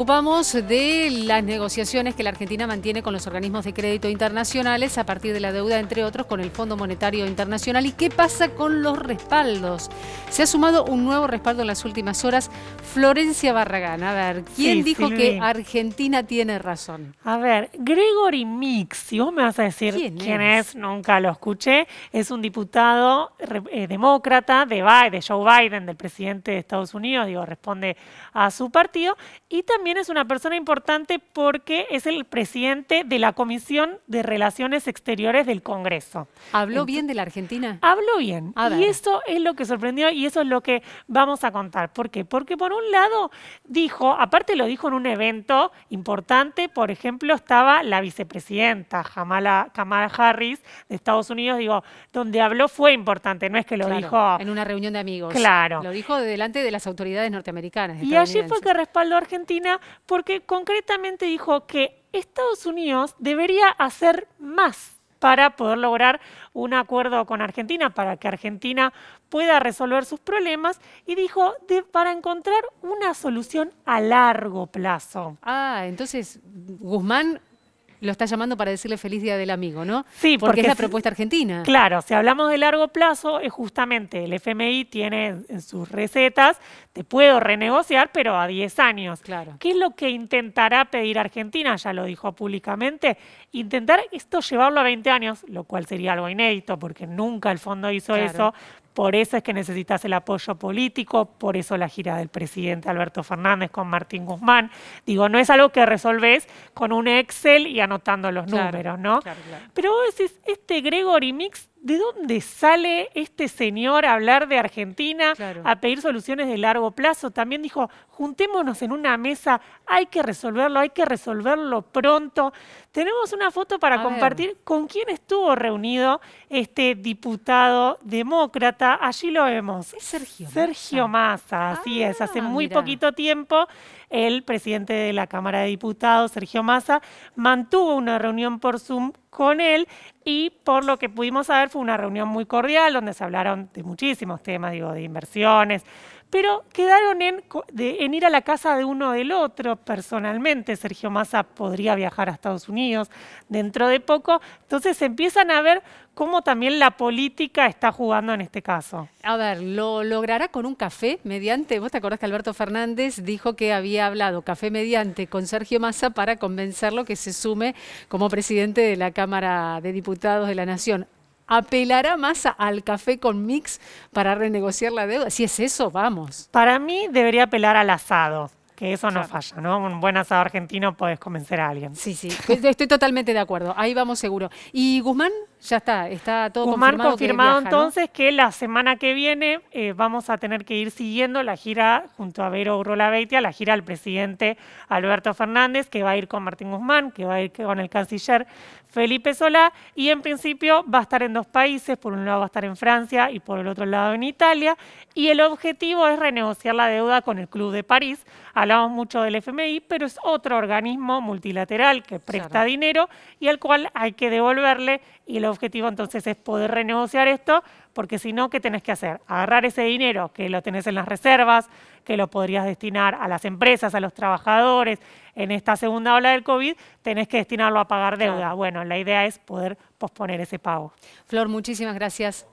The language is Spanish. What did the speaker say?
ocupamos de las negociaciones que la Argentina mantiene con los organismos de crédito internacionales a partir de la deuda, entre otros, con el Fondo Monetario Internacional. ¿Y qué pasa con los respaldos? Se ha sumado un nuevo respaldo en las últimas horas. Florencia Barragán, a ver, ¿quién dijo que Argentina tiene razón? A ver, Gregory Mix, si vos me vas a decir quién, es? nunca lo escuché, es un diputado eh, demócrata de, Joe Biden, del presidente de Estados Unidos, digo, responde a su partido, y también es una persona importante porque es el presidente de la Comisión de Relaciones Exteriores del Congreso. ¿Habló bien de la Argentina? Habló bien. Y eso es lo que sorprendió y eso es lo que vamos a contar. ¿Por qué? Porque por un lado dijo, aparte lo dijo en un evento importante, por ejemplo, estaba la vicepresidenta Kamala, Harris de Estados Unidos, digo, donde habló fue importante, no es que lo dijo... En una reunión de amigos. Claro. Lo dijo delante de las autoridades norteamericanas. Y allí fue que respaldó a Argentina porque concretamente dijo que Estados Unidos debería hacer más para poder lograr un acuerdo con Argentina, para que Argentina pueda resolver sus problemas, y dijo de, para encontrar una solución a largo plazo. Ah, entonces Guzmán lo está llamando para decirle feliz día del amigo, ¿no? Sí, porque, es la propuesta argentina. Claro, si hablamos de largo plazo, es justamente el FMI tiene sus recetas te puedo renegociar, pero a 10 años. Claro. ¿Qué es lo que intentará pedir Argentina? Ya lo dijo públicamente. Intentar esto llevarlo a 20 años, lo cual sería algo inédito, porque nunca el fondo hizo eso. Por eso es que necesitas el apoyo político, por eso la gira del presidente Alberto Fernández con Martín Guzmán. Digo, no es algo que resolvés con un Excel y anotando los números, ¿no? Pero vos decís, este Gregory Mix ¿de dónde sale este señor a hablar de Argentina, a pedir soluciones de largo plazo? También dijo, juntémonos en una mesa, hay que resolverlo, hay que resolverlo pronto. Tenemos una foto para compartir con quién estuvo reunido este diputado demócrata. Allí lo vemos. Es Sergio. Sergio Massa, así es. Ah, Hace muy poquito tiempo el presidente de la Cámara de Diputados, Sergio Massa, mantuvo una reunión por Zoom con él y por lo que pudimos saber fue una reunión muy cordial donde se hablaron de muchísimos temas, digo, de inversiones, pero quedaron en, ir a la casa de uno del otro personalmente. Sergio Massa podría viajar a Estados Unidos dentro de poco. Entonces empiezan a ver cómo también la política está jugando en este caso. A ver, ¿lo logrará con un café mediante? ¿Vos te acordás que Alberto Fernández dijo que había hablado café mediante con Sergio Massa para convencerlo que se sume como presidente de la Cámara de Diputados de la Nación? apelará más al café con mix para renegociar la deuda. Si es eso, vamos. Para mí debería apelar al asado. Que eso no falla, ¿no? Un buen asado argentino podés convencer a alguien. Sí, sí, estoy totalmente de acuerdo. Ahí vamos seguro. ¿Y Guzmán? Ya está, está todo Guzmán confirmado. confirmado entonces que la semana que viene eh, vamos a tener que ir siguiendo la gira junto a Vero Urrola-Beitia, la gira al presidente Alberto Fernández, que va a ir con Martín Guzmán, que va a ir con el canciller Felipe Solá, y en principio va a estar en dos países, por un lado va a estar en Francia y por el otro lado en Italia, y el objetivo es renegociar la deuda con el Club de París. Hablamos mucho del FMI, pero es otro organismo multilateral que presta dinero y al cual hay que devolverle y el objetivo entonces es poder renegociar esto, porque si no, ¿qué tenés que hacer? Agarrar ese dinero que lo tenés en las reservas, que lo podrías destinar a las empresas, a los trabajadores. En esta segunda ola del COVID tenés que destinarlo a pagar deuda. Bueno, la idea es poder posponer ese pago. Flor, muchísimas gracias.